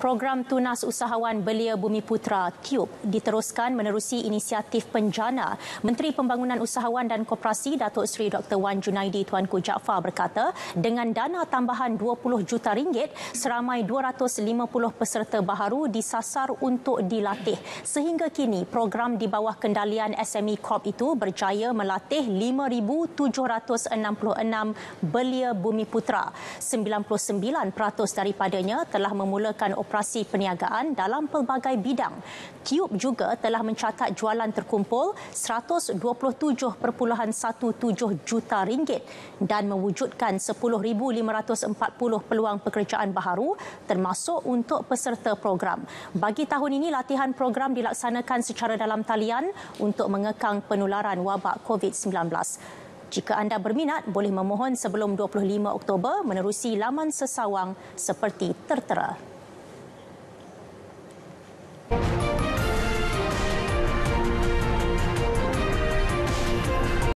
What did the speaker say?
program tunas usahawan belia Bumi Putra TUB diteruskan menerusi inisiatif penjana. Menteri Pembangunan Usahawan dan Koperasi Datuk Seri Dr. Wan Junaidi Tuanku Jaafar berkata dengan dana tambahan 20 juta ringgit, seramai 250 peserta baharu disasar untuk dilatih. Sehingga kini program di bawah kendalian SME Corp itu berjaya melatih 5,766 belia Bumi Putra. 99% daripadanya telah memulakan operasi perniagaan dalam pelbagai bidang. Cube juga telah mencatat jualan terkumpul 127.17 juta ringgit dan mewujudkan 10,540 peluang pekerjaan baharu termasuk untuk peserta program. Bagi tahun ini, latihan program dilaksanakan secara dalam talian untuk mengekang penularan wabak COVID-19. Jika anda berminat, boleh memohon sebelum 25 Oktober menerusi laman sesawang seperti tertera.